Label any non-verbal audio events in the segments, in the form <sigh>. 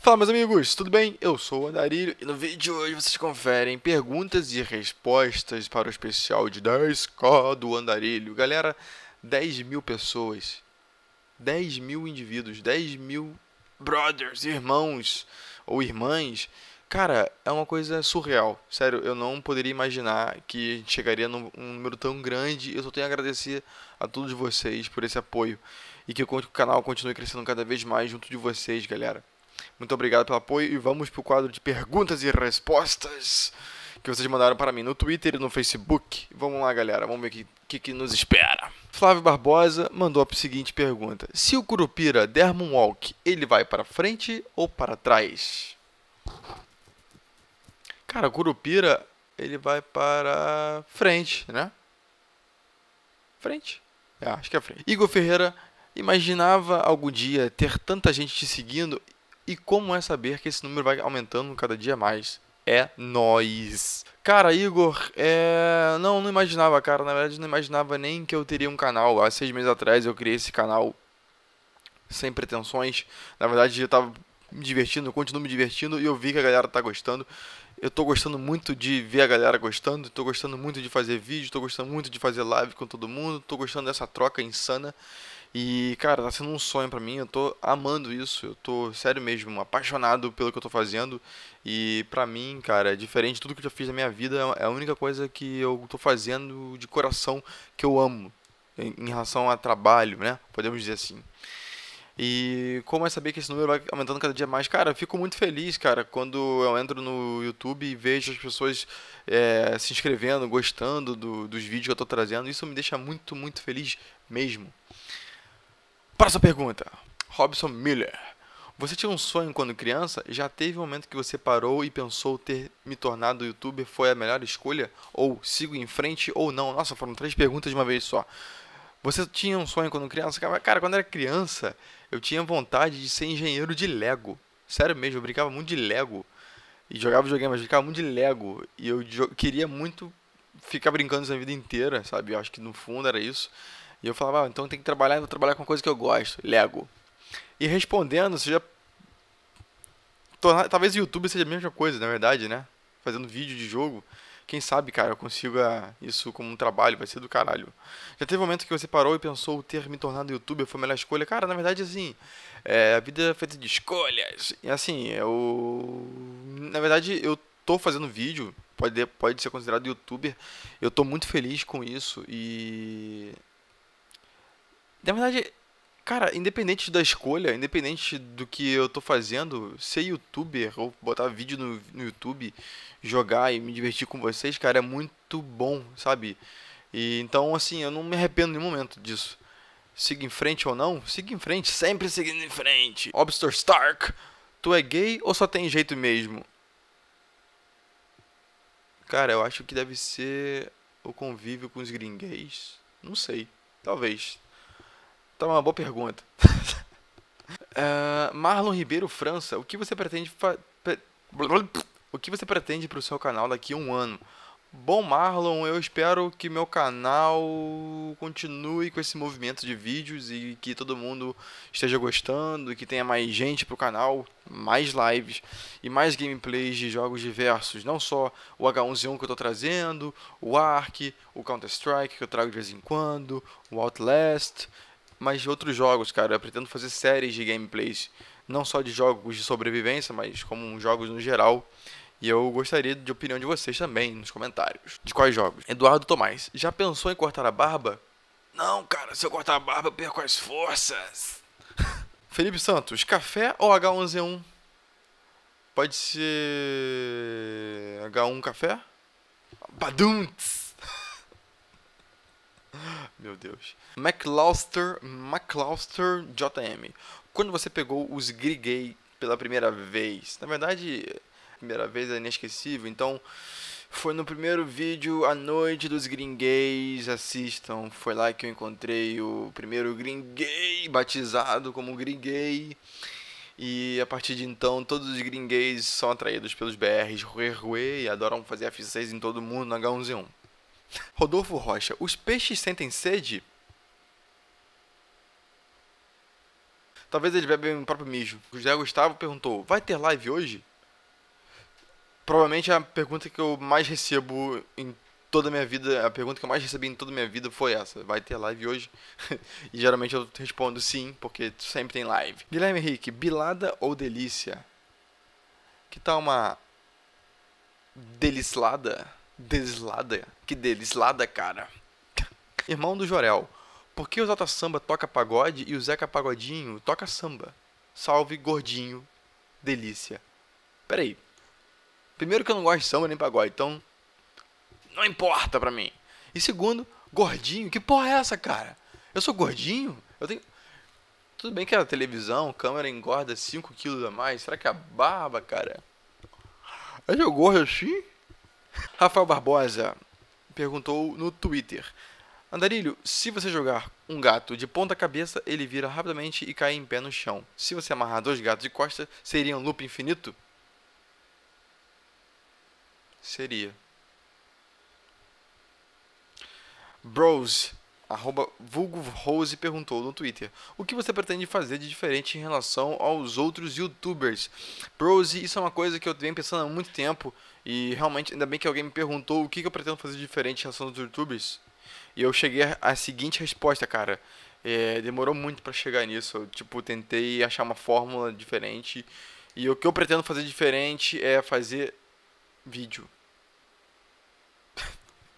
Fala meus amigos, tudo bem? Eu sou o Andarilho e no vídeo de hoje vocês conferem perguntas e respostas para o especial de 10k do Andarilho. Galera, 10 mil pessoas, 10 mil indivíduos, 10 mil brothers, irmãos ou irmãs. Cara, é uma coisa surreal. Sério, eu não poderia imaginar que a gente chegaria num número tão grande. Eu só tenho a agradecer a todos vocês por esse apoio. E que o canal continue crescendo cada vez mais junto de vocês, galera. Muito obrigado pelo apoio e vamos para o quadro de perguntas e respostas que vocês mandaram para mim no Twitter e no Facebook. Vamos lá, galera, vamos ver o que, que, que, nos espera. Flávio Barbosa mandou a seguinte pergunta: Se o Curupira der moonwalk, ele vai para frente ou para trás? Cara, o Curupira ele vai para frente, né? Frente? É, acho que é frente. Igor Ferreira imaginava algum dia ter tanta gente te seguindo e como é saber que esse número vai aumentando cada dia mais? É nós. Cara, Igor, é. Não, não imaginava, cara. Na verdade, não imaginava nem que eu teria um canal. Há seis meses atrás eu criei esse canal sem pretensões. Na verdade, eu tava me divertindo, eu continuo me divertindo e eu vi que a galera tá gostando. Eu tô gostando muito de ver a galera gostando, tô gostando muito de fazer vídeo, tô gostando muito de fazer live com todo mundo, tô gostando dessa troca insana. E, cara, tá sendo um sonho para mim, eu tô amando isso, eu tô, sério mesmo, apaixonado pelo que eu tô fazendo. E pra mim, cara, é diferente de tudo que eu já fiz na minha vida, é, é a única coisa que eu tô fazendo de coração que eu amo, em, relação a trabalho, né? Podemos dizer assim. E como é saber que esse número vai aumentando cada dia mais? Cara, eu fico muito feliz, cara, quando eu entro no YouTube e vejo as pessoas é, se inscrevendo, gostando do, dos vídeos que eu estou trazendo. Isso me deixa muito, muito feliz mesmo. Próxima pergunta. Robson Miller. Você tinha um sonho quando criança? Já teve um momento que você parou e pensou ter me tornado youtuber foi a melhor escolha? Ou sigo em frente ou não? Nossa, foram três perguntas de uma vez só. Você tinha um sonho quando criança? Cara, quando era criança, eu tinha vontade de ser engenheiro de Lego. Sério mesmo, eu brincava muito de Lego. E jogava videogame, mas brincava muito de Lego. E eu queria muito ficar brincando isso a vida inteira, sabe? Eu acho que no fundo era isso. E eu falava, ah, então tem que trabalhar, vou trabalhar com coisa que eu gosto, Lego. E respondendo, você já. Talvez o YouTube seja a mesma coisa, na verdade, né? Fazendo vídeo de jogo. Quem sabe, cara, eu consiga isso como um trabalho, vai ser do caralho. Já teve um momento que você parou e pensou ter me tornado youtuber foi a melhor escolha? Cara, na verdade, assim, é, a vida é feita de escolhas. E assim, eu. Na verdade, eu tô fazendo vídeo, pode, pode ser considerado youtuber. Eu tô muito feliz com isso e na verdade, cara, independente da escolha, independente do que eu tô fazendo, ser youtuber ou botar vídeo no, no YouTube, jogar e me divertir com vocês, cara, é muito bom, sabe? E então, assim, eu não me arrependo em nenhum momento disso. Siga em frente ou não? Siga em frente, sempre seguindo em frente. Obster Stark, tu é gay ou só tem jeito mesmo? Cara, eu acho que deve ser o convívio com os gringues. Não sei. Talvez. Tá uma boa pergunta. uh, <laughs> Marlon Ribeiro França, o que você pretende fa... o que você pretende para o seu canal daqui a um ano? Bom, Marlon, eu espero que meu canal continue com esse movimento de vídeos e que todo mundo esteja gostando, que tenha mais gente pro canal, mais lives e mais gameplays de jogos diversos, não só o H1Z1 que eu tô trazendo, o Ark, o Counter-Strike que eu trago de vez em quando, o Outlast, mas de outros jogos, cara. Eu pretendo fazer séries de gameplays, não só de jogos de sobrevivência, mas como jogos no geral. E eu gostaria de opinião de vocês também nos comentários. De quais jogos? Eduardo Tomás, já pensou em cortar a barba? Não, cara, se eu cortar a barba eu perco as forças. <laughs> Felipe Santos, café ou H1Z1? Pode ser. H1 café? Badunts! Meu Deus. McLauster, McLauster JM. Quando você pegou os Grigay pela primeira vez? Na verdade, primeira vez é inesquecível, então foi no primeiro vídeo A Noite dos Gringueis, assistam, foi lá que eu encontrei o primeiro gringuei batizado como gringuei. E a partir de então, todos os gringueis são atraídos pelos BRs Ruer, e adoram fazer F6 em todo mundo na H1Z1. Rodolfo Rocha, os peixes sentem sede? Talvez eles bebem o próprio mijo. José Gustavo perguntou: vai ter live hoje? Provavelmente a pergunta que eu mais recebo em toda a minha vida, a pergunta que eu mais recebi em toda a minha vida foi essa: vai ter live hoje? <laughs> e geralmente eu respondo sim, porque sempre tem live. Guilherme Henrique, bilada ou delícia? Que tal uma delislada? Deslada. Que deslada, cara. Irmão do Jorel. Por que o Zota Samba toca pagode e o Zeca Pagodinho toca samba? Salve, gordinho. Delícia. Peraí. Primeiro que eu não gosto de samba nem pagode, então. Não importa pra mim. E segundo, gordinho. Que porra é essa, cara? Eu sou gordinho? Eu tenho. Tudo bem que a televisão, câmera engorda 5 quilos a mais. Será que é a barba, cara? É de gordo assim? Rafael Barbosa perguntou no Twitter: Andarilho, se você jogar um gato de ponta cabeça, ele vira rapidamente e cai em pé no chão. Se você amarrar dois gatos de costa, seria um loop infinito? Seria. Bros arroba vulgorose perguntou no Twitter: O que você pretende fazer de diferente em relação aos outros youtubers? Prose, isso é uma coisa que eu venho pensando há muito tempo e realmente, ainda bem que alguém me perguntou o que eu pretendo fazer de diferente em relação aos youtubers. E eu cheguei à seguinte resposta, cara. É, demorou muito para chegar nisso. Eu, tipo, tentei achar uma fórmula diferente. E o que eu pretendo fazer diferente é fazer vídeo.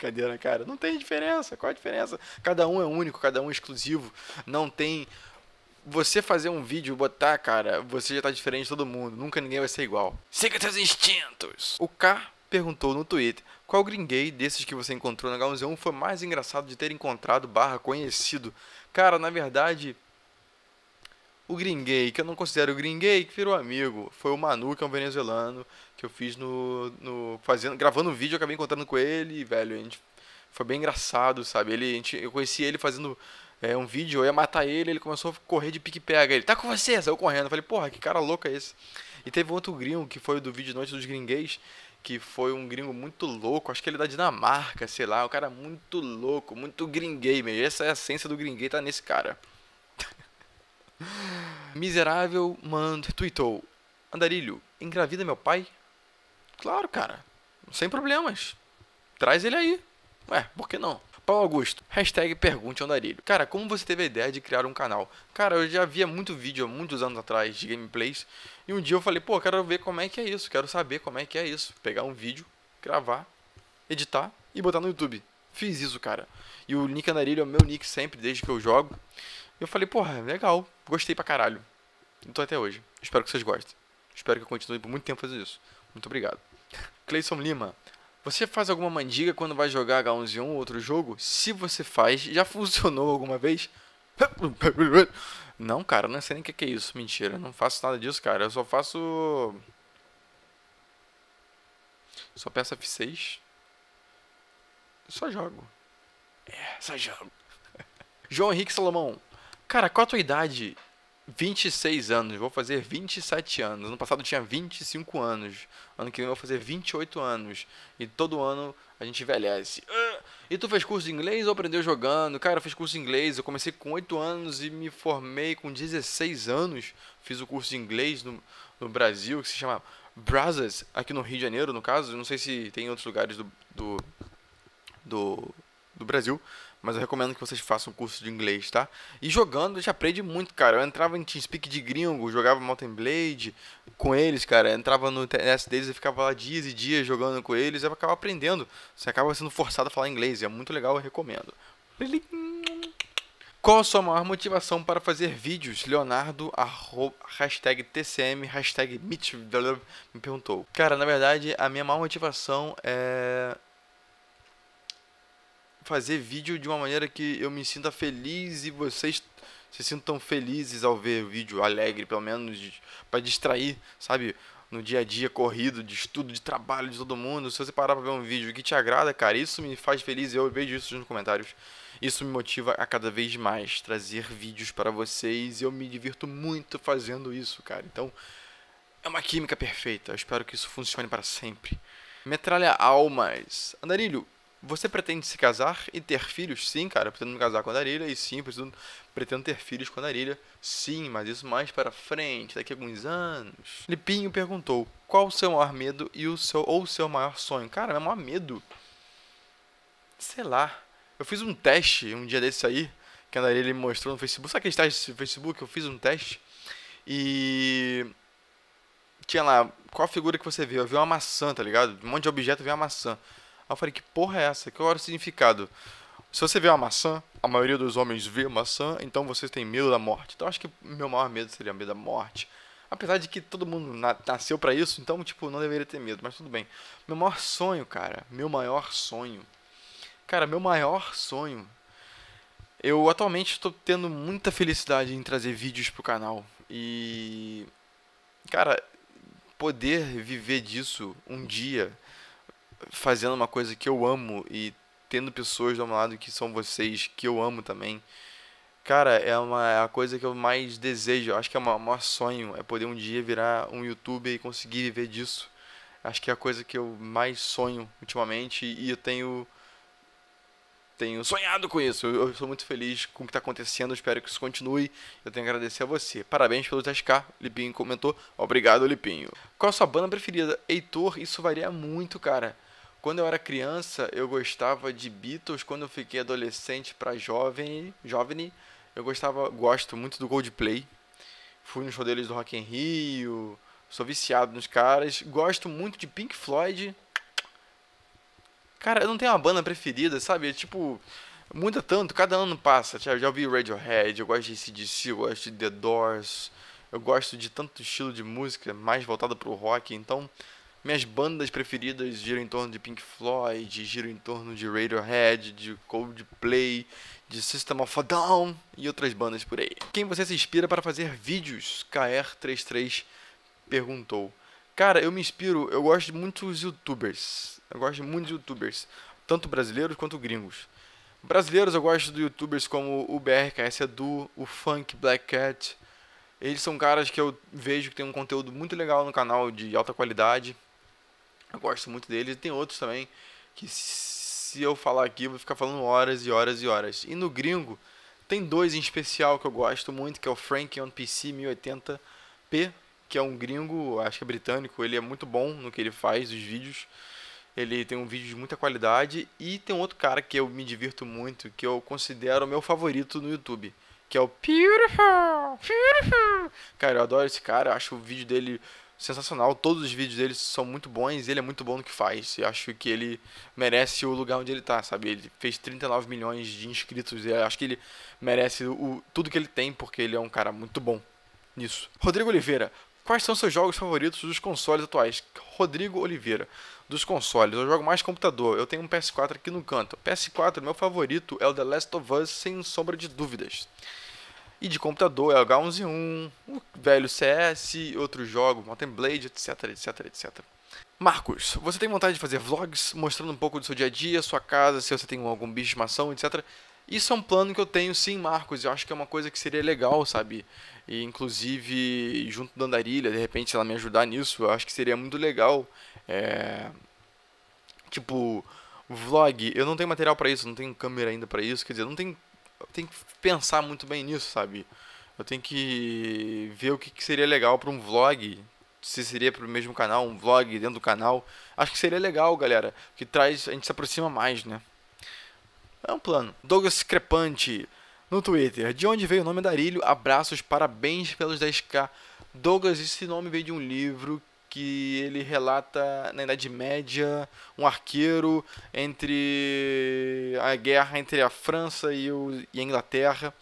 Brincadeira, né, cara. Não tem diferença. Qual a diferença? Cada um é único, cada um é exclusivo. Não tem. Você fazer um vídeo e botar, cara, você já tá diferente de todo mundo. Nunca ninguém vai ser igual. Siga seus instintos. O K perguntou no Twitter. Qual gringuei desses que você encontrou na H1Z1 foi mais engraçado de ter encontrado barra conhecido? Cara, na verdade, o gringuei, que eu não considero o que virou amigo, foi o Manu, que é um venezuelano, que eu fiz no. no fazendo, gravando um vídeo, eu acabei encontrando com ele, velho, a gente. Foi bem engraçado, sabe? Ele, a gente, eu conheci ele fazendo é, um vídeo, eu ia matar ele, ele começou a correr de pique-pega. Ele, tá com você? Saiu correndo. Eu falei, porra, que cara louco é esse? E teve outro gringo, que foi do vídeo Noite dos Gringueis, que foi um gringo muito louco, acho que ele é da Dinamarca, sei lá, um cara muito louco, muito gringuei mesmo. Essa é a essência do gringuei, tá nesse cara. <laughs> Miserável Mand tweetou: Andarilho, engravida meu pai? Claro, cara. Sem problemas. Traz ele aí. Ué, por que não? Paulo Augusto, hashtag pergunte andarilho. Cara, como você teve a ideia de criar um canal? Cara, eu já via muito vídeo há muitos anos atrás de gameplays. E um dia eu falei, pô, quero ver como é que é isso. Quero saber como é que é isso. Pegar um vídeo, gravar, editar e botar no YouTube. Fiz isso, cara. E o nick andarilho é o meu nick sempre, desde que eu jogo. Eu falei, porra, legal. Gostei pra caralho. Então até hoje. Espero que vocês gostem. Espero que eu continue por muito tempo fazendo isso. Muito obrigado. Cleison Lima. Você faz alguma mandiga quando vai jogar H1Z1 ou outro jogo? Se você faz, já <laughs> funcionou alguma vez? Não, cara, não sei nem o que é isso. Mentira, não faço nada disso, cara. Eu só faço. Só peço F6. Só jogo. É, só jogo. <laughs> João Henrique Salomão. Cara, qual a tua idade? 26 anos, vou fazer 27 anos. Ano passado eu tinha 25 anos. Ano que vem eu vou fazer 28 anos. E todo ano a gente envelhece. Ah, e tu fez curso de inglês ou aprendeu jogando? Cara, eu fiz curso de inglês, eu comecei com 8 anos e me formei com 16 anos. Fiz o curso de inglês no, no Brasil, que se chama Brazos, aqui no Rio de Janeiro, no caso. Não sei se tem em outros lugares do, do, do, do Brasil. Mas eu recomendo que vocês façam um curso de inglês, tá? E jogando, a gente aprende muito, cara. Eu entrava em TeamSpeak de gringo, jogava Mountain Blade com eles, cara. Eu entrava no TS deles e ficava lá dias e dias jogando com eles. eu acaba aprendendo. Você acaba sendo forçado a falar inglês. é muito legal, eu recomendo. Qual a sua maior motivação para fazer vídeos? Leonardo, arro, hashtag TCM, hashtag Mitch, me perguntou. Cara, na verdade, a minha maior motivação é fazer vídeo de uma maneira que eu me sinta feliz e vocês se sintam felizes ao ver o vídeo, alegre pelo menos, para distrair, sabe? No dia a dia corrido, de estudo, de trabalho de todo mundo. Se você parar pra ver um vídeo que te agrada, cara, isso me faz feliz. Eu vejo isso nos comentários. Isso me motiva a cada vez mais trazer vídeos para vocês. e Eu me divirto muito fazendo isso, cara. Então, é uma química perfeita. Eu espero que isso funcione para sempre. Metralha almas. Andarilho, você pretende se casar e ter filhos? Sim, cara, pretendo me casar com a Darília e sim, pretendo, pretendo ter filhos com a Darília. Sim, mas isso mais para frente, daqui a alguns anos. Lipinho perguntou: "Qual o seu maior medo e o seu ou o seu maior sonho?" Cara, meu maior medo sei lá. Eu fiz um teste um dia desse aí, que a Darília me mostrou no Facebook. Sabe aquele teste do Facebook? Eu fiz um teste e tinha lá qual a figura que você viu? Eu vi uma maçã, tá ligado? Um monte de objeto, eu vi uma maçã eu falei, que porra é essa? Qual era o significado? Se você vê uma maçã, a maioria dos homens vê maçã, então vocês têm medo da morte. Então acho que meu maior medo seria medo da morte. Apesar de que todo mundo na nasceu para isso, então, tipo, não deveria ter medo, mas tudo bem. Meu maior sonho, cara, meu maior sonho. Cara, meu maior sonho. Eu atualmente estou tendo muita felicidade em trazer vídeos pro canal. E. Cara, poder viver disso um dia fazendo uma coisa que eu amo e tendo pessoas do meu lado que são vocês, que eu amo também. Cara, é uma é a coisa que eu mais desejo. Eu acho que é o maior sonho. É poder um dia virar um youtuber e conseguir viver disso. Acho que é a coisa que eu mais sonho ultimamente. E eu tenho. Tenho sonhado com isso. Eu, eu sou muito feliz com o que está acontecendo. Espero que isso continue. Eu tenho que agradecer a você. Parabéns pelo 10k. Lipinho comentou. Obrigado, Lipinho. Qual a sua banda preferida? Heitor, isso varia muito, cara. Quando eu era criança, eu gostava de Beatles. Quando eu fiquei adolescente para jovem, jovem, eu gostava, gosto muito do Coldplay. Fui nos rodeios do Rock in Rio, sou viciado nos caras. Gosto muito de Pink Floyd. Cara, eu não tenho uma banda preferida, sabe? É tipo, muda tanto, cada ano passa. Já, já ouvi Radiohead, eu gosto de CDC, eu gosto de The Doors. Eu gosto de tanto estilo de música mais voltada pro rock, então minhas bandas preferidas giram em torno de Pink Floyd, giram em torno de Radiohead, de Coldplay, de System of a Down e outras bandas por aí. Quem você se inspira para fazer vídeos? KR33 perguntou. Cara, eu me inspiro, eu gosto de muitos youtubers. Eu gosto de muitos youtubers, tanto brasileiros quanto gringos. Brasileiros eu gosto de youtubers como o BRKS Edu, o Funk Black Cat. Eles são caras que eu vejo que tem um conteúdo muito legal no canal de alta qualidade eu gosto muito dele. Tem outros também que se eu falar aqui, eu vou ficar falando horas e horas e horas. E no gringo, tem dois em especial que eu gosto muito, que é o Frank on PC 1080p, que é um gringo, acho que é britânico, ele é muito bom no que ele faz, os vídeos. Ele tem um vídeo de muita qualidade e tem outro cara que eu me divirto muito, que eu considero o meu favorito no YouTube, que é o Beautiful, Beautiful. Cara, eu adoro esse cara, acho o vídeo dele sensacional. Todos os vídeos dele são muito bons, ele é muito bom no que faz. Eu acho que ele merece o lugar onde ele tá, sabe? Ele fez 39 milhões de inscritos e acho que ele merece o, tudo que ele tem, porque ele é um cara muito bom nisso. Rodrigo Oliveira, quais são seus jogos favoritos dos consoles atuais? Rodrigo Oliveira, dos consoles, eu jogo mais computador. Eu tenho um PS4 aqui no canto. PS4, meu favorito é o The Last of Us, sem sombra de dúvidas. E de computador é H1Z1, o velho CS, outros jogos, Mountain Blade, etc, etc, etc. Marcos, você tem vontade de fazer vlogs mostrando um pouco do seu dia a dia, sua casa, se você tem algum bicho de mação etc. Isso é um plano que eu tenho sim, Marcos. Eu acho que é uma coisa que seria legal, sabe? E, inclusive, junto da Andarilha, de repente, se ela me ajudar nisso, eu acho que seria muito legal. É... Tipo, vlog, eu não tenho material para isso, não tenho câmera ainda para isso, quer dizer, não tenho tem que pensar muito bem nisso, sabe? Eu tenho que ver o que, que seria legal para um vlog. Se seria para o mesmo canal, um vlog dentro do canal. Acho que seria legal, galera. Que traz. A gente se aproxima mais, né? É um plano. Douglas Crepante no Twitter. De onde veio o nome Darilho? Abraços, parabéns pelos 10k. Douglas, esse nome veio de um livro que ele relata na Idade Média um arqueiro entre a guerra entre a França e, o, e a Inglaterra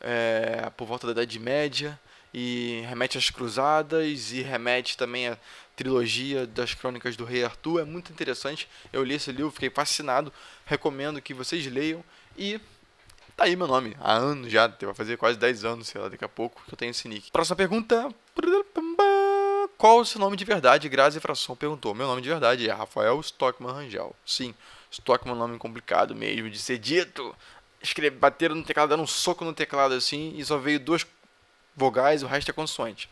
é, por volta da Idade Média e remete às Cruzadas e remete também à trilogia das Crônicas do Rei Arthur é muito interessante eu li esse livro fiquei fascinado recomendo que vocês leiam e Tá aí meu nome, há anos já, vai fazer quase 10 anos, sei lá, daqui a pouco que eu tenho esse nick. Próxima pergunta. Qual o seu nome de verdade? Grazi Fração perguntou. Meu nome de verdade é Rafael Stockman Rangel. Sim, Stockman é um nome complicado mesmo de ser dito. Escreve, bateram no teclado, deram um soco no teclado assim e só veio duas vogais, o resto é consoante.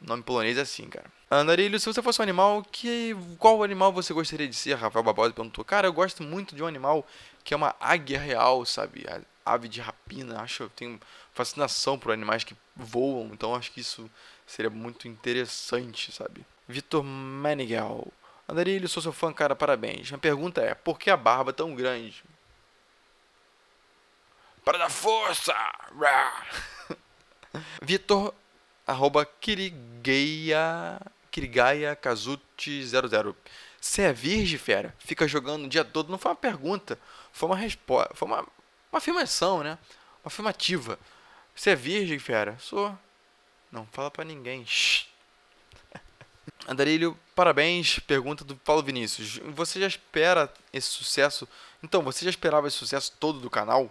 Nome polonês é assim, cara. Andarilho, se você fosse um animal, que qual animal você gostaria de ser? Rafael Barbosa perguntou. Cara, eu gosto muito de um animal que é uma águia real, sabe? A ave de rapina. Acho eu tenho fascinação por animais que voam, então acho que isso Seria muito interessante, sabe? Vitor Manigal, Andarilho, sou seu fã, cara, parabéns. Minha pergunta é, por que a barba tão grande? Para dar força! <laughs> Vitor, arroba Kirigaya, Kirigaia 00. Você é virgem, fera? Fica jogando o dia todo? Não foi uma pergunta, foi uma resposta, foi uma, uma afirmação, né? Uma afirmativa. Você é virgem, fera? Sou. Não fala para ninguém. Shhh. <laughs> Andarilho, parabéns. Pergunta do Paulo Vinícius. Você já espera esse sucesso? Então, você já esperava esse sucesso todo do canal?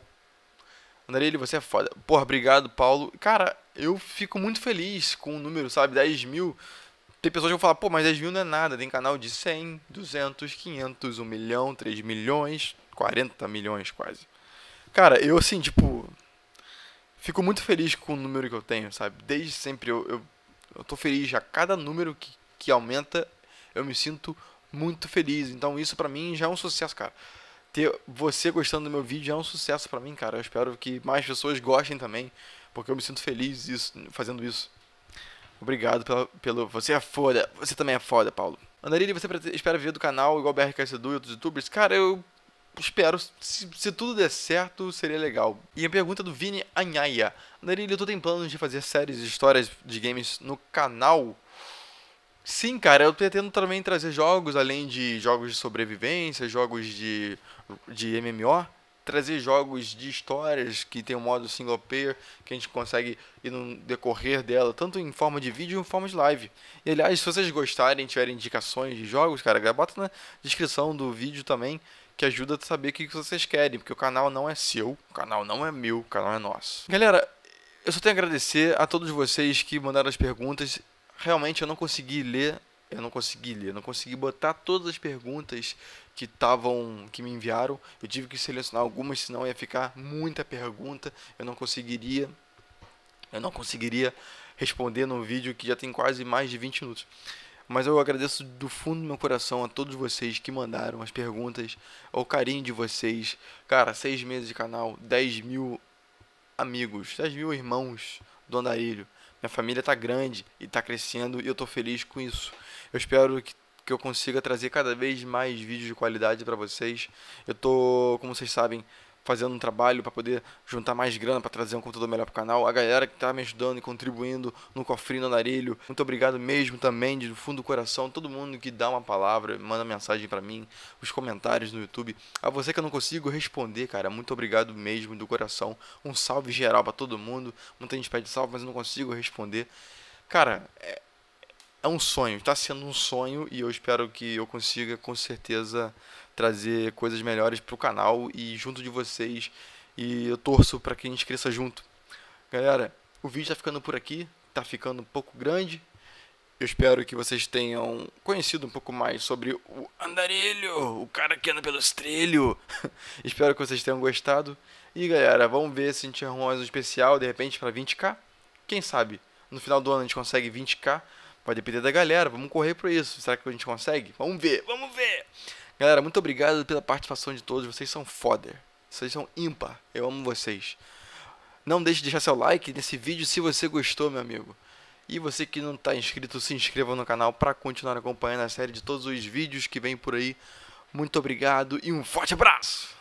Andarilho, você é foda. Porra, obrigado, Paulo. Cara, eu fico muito feliz com o número, sabe? 10 mil. Tem pessoas que vão falar, pô, mas 10 mil não é nada. Tem canal de 100, 200, 500, 1 milhão, 3 milhões, 40 milhões quase. Cara, eu assim, tipo, fico muito feliz com o número que eu tenho, sabe? Desde sempre eu, eu, eu tô feliz. A cada número que, que aumenta, eu me sinto muito feliz. Então isso para mim já é um sucesso, cara. Ter você gostando do meu vídeo é um sucesso para mim, cara. Eu espero que mais pessoas gostem também, porque eu me sinto feliz isso, fazendo isso. Obrigado pela, pelo. Você é foda. Você também é foda, Paulo. Andarilli, você espera ver do canal igual BRK 2 e outros youtubers? Cara, eu espero, se, se, tudo der certo, seria legal. E a pergunta do Vini Anhaia. Andarilho, tô tem planos de fazer séries e histórias de games no canal? Sim, cara, eu pretendo também trazer jogos, além de jogos de sobrevivência, jogos de, de MMO, trazer jogos de histórias que tem um modo single player, que a gente consegue ir no decorrer dela, tanto em forma de vídeo como em forma de live. E aliás, se vocês gostarem, tiverem indicações de jogos, cara, bota na descrição do vídeo também, que ajuda a saber o que vocês querem, porque o canal não é seu, o canal não é meu, o canal é nosso. Galera, eu só tenho a agradecer a todos vocês que mandaram as perguntas. Realmente eu não consegui ler, eu não consegui ler, não consegui botar todas as perguntas que estavam que me enviaram. Eu tive que selecionar algumas, senão ia ficar muita pergunta, eu não conseguiria eu não conseguiria responder num vídeo que já tem quase mais de 20 minutos. Mas eu agradeço do fundo do meu coração a todos vocês que mandaram as perguntas, ao carinho de vocês. Cara, seis meses de canal, 10 mil amigos, 10 mil irmãos do andarilho. Minha família tá grande e tá crescendo e eu tô feliz com isso. Eu espero que, que eu consiga trazer cada vez mais vídeos de qualidade para vocês. Eu tô, como vocês sabem, fazendo um trabalho para poder juntar mais grana para trazer um conteúdo melhor para o canal. A galera que está me ajudando e contribuindo no cofrinho, no andarilho. Muito obrigado mesmo também, de, do fundo do coração, todo mundo que dá uma palavra, manda mensagem para mim, os comentários no YouTube. A você que eu não consigo responder, cara, muito obrigado mesmo do coração. Um salve geral para todo mundo. Muita gente pede salve, mas eu não consigo responder. Cara, é, é um sonho, está sendo um sonho e eu espero que eu consiga com certeza trazer coisas melhores para o canal e junto de vocês. E eu torço para que a gente cresça junto. Galera, o vídeo está ficando por aqui, está ficando um pouco grande. Eu espero que vocês tenham conhecido um pouco mais sobre o andarilho, o cara que anda pelos trilhos. <laughs> espero que vocês tenham gostado. E galera, vamos ver se a gente arruma um especial de repente para 20k. Quem sabe? No final do ano a gente consegue 20k. Vai depender da galera, vamos correr por isso. Será que a gente consegue? Vamos ver, vamos ver! Galera, muito obrigado pela participação de todos. Vocês são foda. Vocês são ímpar. Eu amo vocês. Não deixe de deixar seu like nesse vídeo se você gostou, meu amigo. E você que não está inscrito, se inscreva no canal para continuar acompanhando a série de todos os vídeos que vem por aí. Muito obrigado e um forte abraço!